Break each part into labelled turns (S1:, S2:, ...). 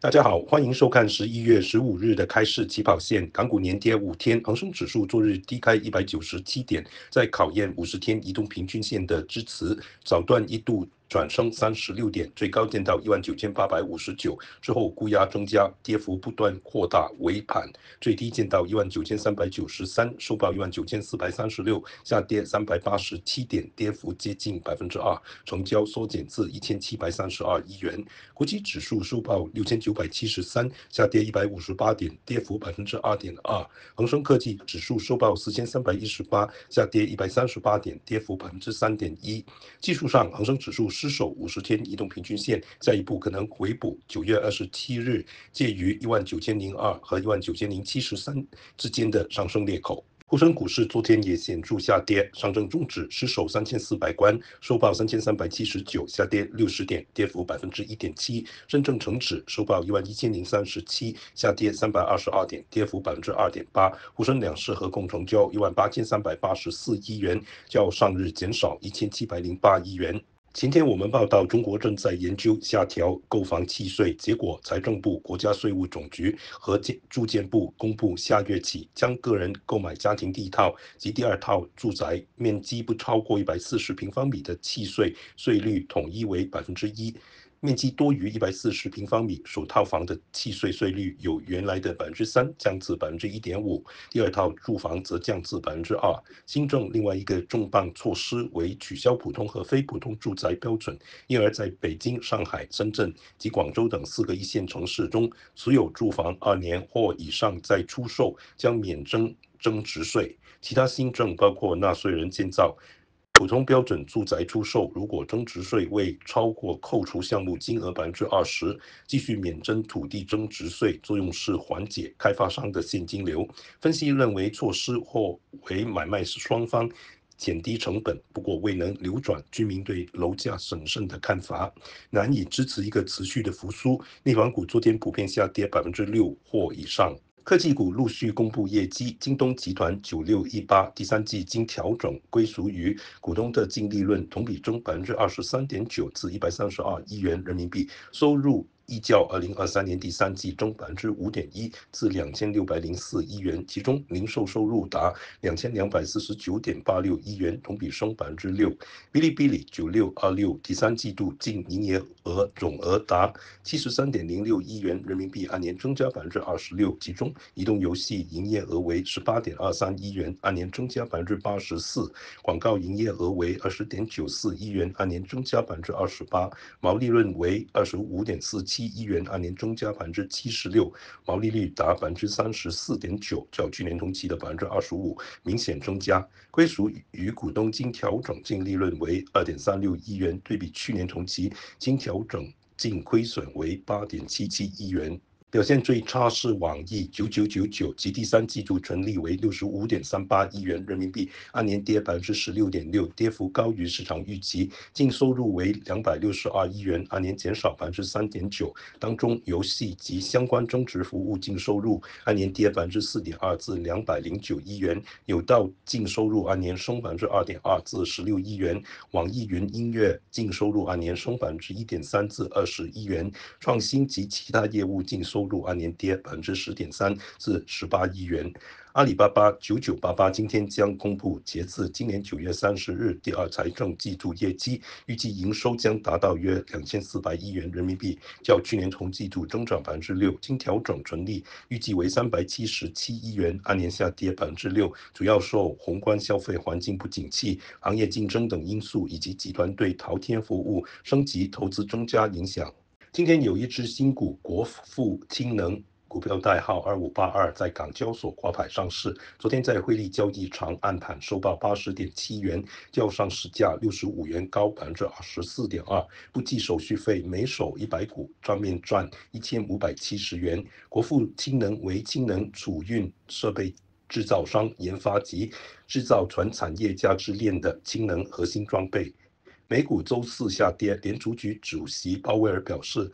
S1: 大家好，欢迎收看十一月十五日的开市起跑线。港股连跌五天，恒生指数昨日低开一百九十七点，在考验五十天移动平均线的支持。早段一度。转升三十六点，最高见到一万九千八百五十九，之后沽压增加，跌幅不断扩大，尾盘最低见到一万九千三百九十三，收报一万九千四百三十六，下跌三百八十七点，跌幅接近百分之二，成交缩减至一千七百三十二亿元。国际指数收报六千九百七十三，下跌一百五十八点，跌幅百分之二点二。恒生科技指数收报四千三百一十八，下跌一百三十八点，跌幅百分之三点一。技术上，恒生指数。失守五十天移动平均线，在一步可能回补九月二十七日介于一万九千零二和一万九千零七十三之间的上升裂口。沪深股市昨天也显著下跌，上证综指失守三千四百关，收报三千三百七十九，下跌六十点，跌幅百分之一点七。深证成指收报一万一千零三十七，下跌三百二十二点，跌幅百分之二点八。沪深两市合共成交一万八千三百八十四亿元，较上日减少一千七百零八亿元。前天我们报道，中国正在研究下调购房契税，结果财政部、国家税务总局和建住建部公布，下月起将个人购买家庭第一套及第二套住宅面积不超过一百四十平方米的契税税率统一为百分之一。面积多于一百四十平方米首套房的契税税率由原来的百分之三降至百分之一点五，第二套住房则降至百分之二。新政另外一个重磅措施为取消普通和非普通住宅标准，因而在北京、上海、深圳及广州等四个一线城市中，所有住房二年或以上再出售将免征增值税。其他新政包括纳税人建造。普通标准住宅出售，如果增值税未超过扣除项目金额百分之二十，继续免征土地增值税，作用是缓解开发商的现金流。分析认为，措施或为买卖双方减低成本，不过未能扭转居民对楼价审慎的看法，难以支持一个持续的复苏。内房股昨天普遍下跌百分之六或以上。科技股陆续公布业绩。京东集团九六一八第三季经调整归属于股东的净利润同比增百分之二十三点九，至一百三十二亿元人民币。收入。易较二零二三年第三季度增百分之五点一，至两千六百零四亿元，其中零售收入达两千两百四十九点八六亿元，同比升百分之六。哔哩哔哩九六二六第三季度净营业额总额达七十三点零六亿元人民币，按年增加百分之二十六，其中移动游戏营业额为十八点二三亿元，按年增加百分之八十四，广告营业额为二十点九四亿元，按年增加百分之二十八，毛利润为二十五点四七。一亿元，按年增加百分之七十六，毛利率达百分之三十四点九，较去年同期的百分之二十五明显增加。归属与股东经调整净利润为二点三六亿元，对比去年同期经调整净亏损为八点七七亿元。表现最差是网易九九九九，及第三季度纯利为六十五点三八亿元人民币，按年跌百分之十六点六，跌幅高于市场预期。净收入为两百六十二亿元，按年减少百分之三点九。当中，游戏及相关增值服务净收入按年跌百分之四点二，至两百零九亿元；有道净收入按年升百分之二点二，至十六亿元。网易云音乐净收入按年升百分之一点三，至二十一元。创新及其他业务净收收入按年跌百分之十点三，至十八亿元。阿里巴巴九九八八今天将公布截至今年九月三十日第二财政季度业绩，预计营收将达到约两千四百亿元人民币，较去年同季度增长百分之六。经调整纯利预计为三百七十七亿元，按年下跌百分之六，主要受宏观消费环境不景气、行业竞争等因素，以及集团对淘天服务升级投资增加影响。今天有一只新股国富氢能股票，代号二五八二，在港交所挂牌上市。昨天在汇利交易场暗盘收报八十点七元，较上市价六十五元高百分之十四点二。不计手续费，每手一百股，账面赚一千五百七十元。国富氢能为氢能储运设备制造商，研发及制造全产业价值链的氢能核心装备。美股周四下跌，联储局主席鲍威尔表示。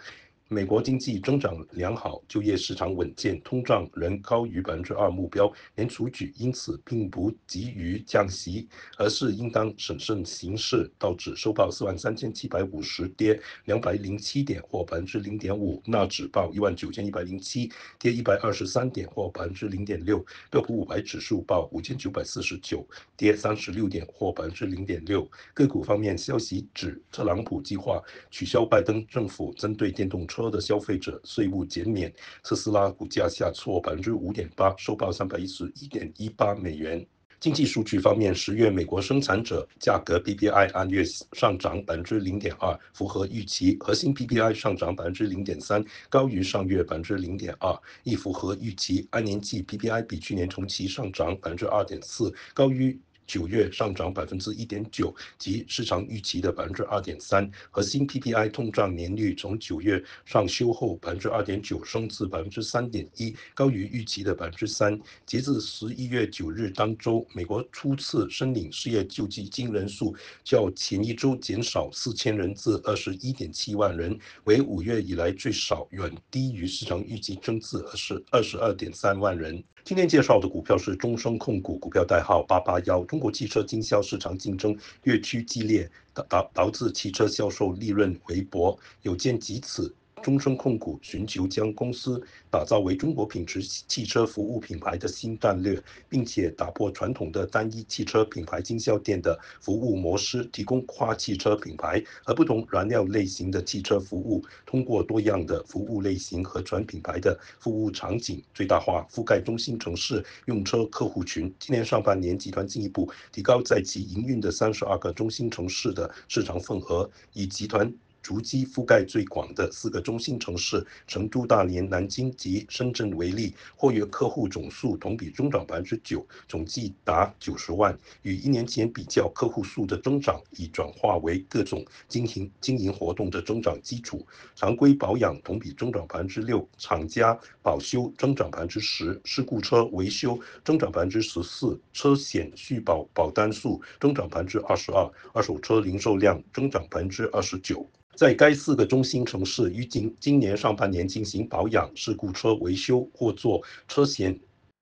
S1: 美国经济增长良好，就业市场稳健，通胀仍高于百分之二目标，联储局因此并不急于降息，而是应当审慎行事。道指收报四万三千七百五十，跌两百零七点，或百分之零点五；纳指报一万九千一百零七，跌一百二十三点，或百分之零点六；标普五百指数报五千九百四十九，跌三十六点，或百分之零点六。个股方面，消息指特朗普计划取消拜登政府针对电动车。车的消费者税务减免，特斯拉股价下挫百分之五点八，收报三百一十一点一八美元。经济数据方面，十月美国生产者价格 PPI 按月上涨百分之零点二，符合预期；核心 PPI 上涨百分之零点三，高于上月百分之零点二，亦符合预期。按年计 PPI 比去年同期上涨百分之二点四，高于。九月上涨百分之一点九，及市场预期的百分之二点三。核心 PPI 通胀年率从九月上修后百分之二点九升至百分之三点一，高于预期的百分之三。截至十一月九日当周，美国初次申领失业救济金人数较前一周减少四千人至二十一点七万人，为五月以来最少，远低于市场预期增至二十二十二点三万人。今天介绍的股票是中升控股，股票代号八八幺。中国汽车经销市场竞争越趋激烈，导导导致汽车销售利润微薄，有见及此。中升控股寻求将公司打造为中国品质汽车服务品牌的新战略，并且打破传统的单一汽车品牌经销店的服务模式，提供跨汽车品牌和不同燃料类型的汽车服务。通过多样的服务类型和全品牌的服务场景，最大化覆盖中心城市用车客户群。今年上半年，集团进一步提高在其营运的三十二个中心城市的市场份额，以集团。逐级覆盖最广的四个中心城市：成都、大连、南京及深圳为例，活跃客户总数同比增长百分之九，总计达九十万。与一年前比较，客户数的增长已转化为各种经营经营活动的增长基础。常规保养同比增长百分之六，厂家保修增长百分之十，事故车维修增长百分之十四，车险续保保单数增长百分之二十二，二手车零售量增长百分之二十九。在该四个中心城市，于今今年上半年进行保养、事故车维修或做车险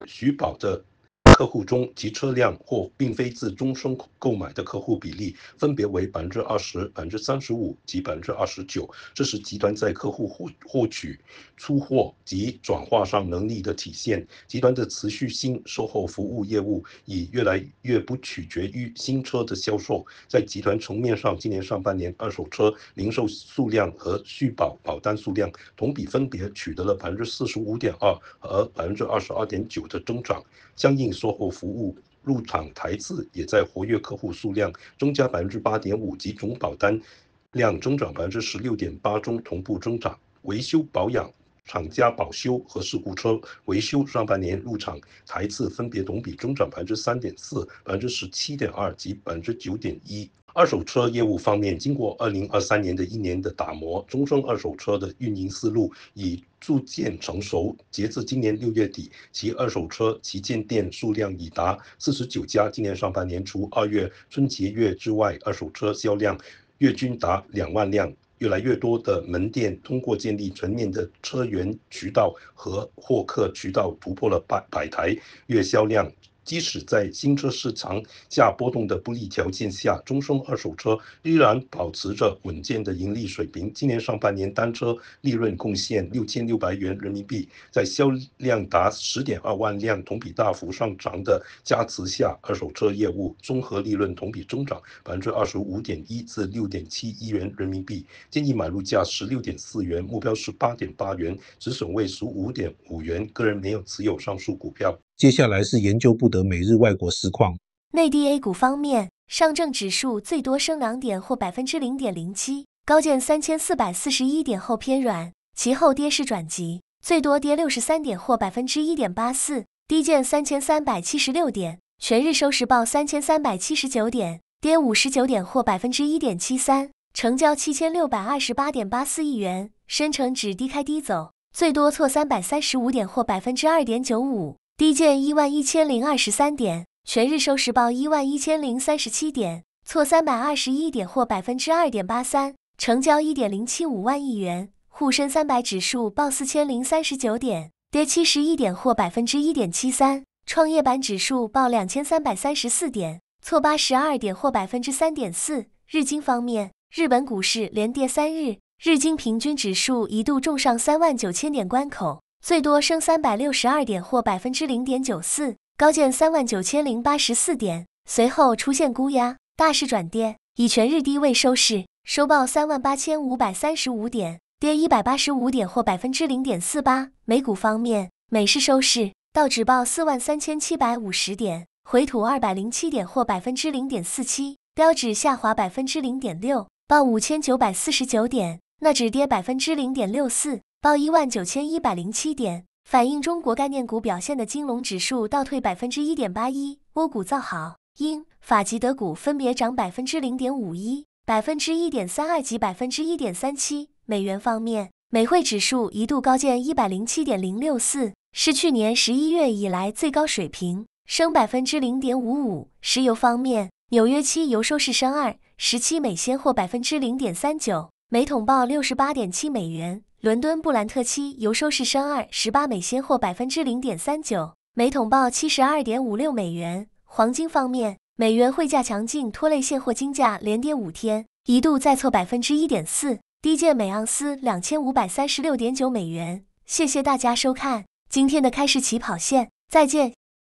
S1: 续保的。客户中及车辆或并非自终生购买的客户比例分别为百分之二十、百分之三十五及百分之二十九，这是集团在客户获获取、出货及转化上能力的体现。集团的持续性售后服务业务已越来越不取决于新车的销售。在集团层面上，今年上半年二手车零售数量和续保保单数量同比分别取得了百分之四十五点二和百分之二十二点九的增长，相应。售后服务入场台次也在活跃客户数量增加百分之八点五及总保单量增长百分之十六点八中同步增长，维修保养。厂家保修和事故车维修，上半年入场台次分别同比增长百分之三点四、百分之十七点二及百分之九点一。二手车业务方面，经过二零二三年的一年的打磨，中升二手车的运营思路已逐渐成熟。截至今年六月底，其二手车旗舰店数量已达四十九家。今年上半年除二月春节月之外，二手车销量月均达两万辆。越来越多的门店通过建立全面的车源渠道和获客渠道，突破了百百台月销量。即使在新车市场价波动的不利条件下，中升二手车依然保持着稳健的盈利水平。今年上半年单车利润贡献六千六百元人民币，在销量达十点二万辆、同比大幅上涨的加持下，二手车业务综合利润同比增长百分之二十五点一至六点七一元人民币。建议买入价十六点四元，目标是八点八元，止损位十五点五元。个人没有持有上述股票。接下来是研究不得每日外国实况。
S2: 内地 A 股方面，上证指数最多升两点，或百分之零点零七，高见三千四百四十一点后偏软，其后跌势转急，最多跌六十三点，或百分之一点八四，低见三千三百七十六点，全日收市报三千三百七十九点，跌五十九点，或百分之一点七三，成交七千六百二十八点八四亿元。深成指低开低走，最多挫三百三十五点，或百分之二点九五。低见一万一千零二十三点，全日收市报一万一千零三十七点，挫三百二十一点，或百分之二点八三。成交一点零七五万亿元。沪深三百指数报四千零三十九点，跌七十一点，或百分之一点七三。创业板指数报两千三百三十四点，挫八十二点，或百分之三点四。日经方面，日本股市连跌三日，日经平均指数一度重上三万九千点关口。最多升三百六十二点或百分之零点九四，高见三万九千零八十四点。随后出现沽压，大势转跌，以全日低位收市，收报三万八千五百三十五点，跌一百八十五点或百分之零点四八。美股方面，美市收市，道指报四万三千七百五十点，回吐二百零七点或百分之零点四七，标指下滑百分之零点六，报五千九百四十九点，纳指跌百分之零点六四。报一万九千一百零七点，反映中国概念股表现的金融指数倒退百分之一点八一，窝股造好，英法及德股分别涨百分之零点五一、百分之一点三二及百分之一点三七。美元方面，美汇指数一度高见一百零七点零六四，是去年十一月以来最高水平，升百分之零点五五。石油方面，纽约期油收市升二十七美仙，或百分之零点三九，每桶报六十八点七美元。伦敦布兰特期油收市升二十八美仙，或百分之零点三九，每桶报七十二点五六美元。黄金方面，美元汇价强劲拖累现货金价，连跌五天，一度再挫百分之一点四，低见每盎司两千五百三十六点九美元。谢谢大家收看今天的开市起跑线，再见。